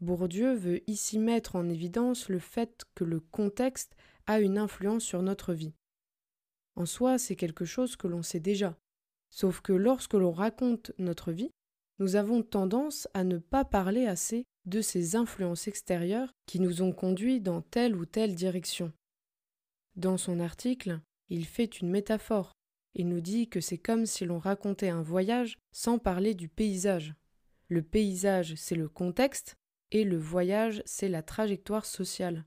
Bourdieu veut ici mettre en évidence le fait que le contexte a une influence sur notre vie. En soi, c'est quelque chose que l'on sait déjà. Sauf que lorsque l'on raconte notre vie, nous avons tendance à ne pas parler assez de ces influences extérieures qui nous ont conduits dans telle ou telle direction. Dans son article, il fait une métaphore. Il nous dit que c'est comme si l'on racontait un voyage sans parler du paysage. Le paysage, c'est le contexte, et le voyage, c'est la trajectoire sociale.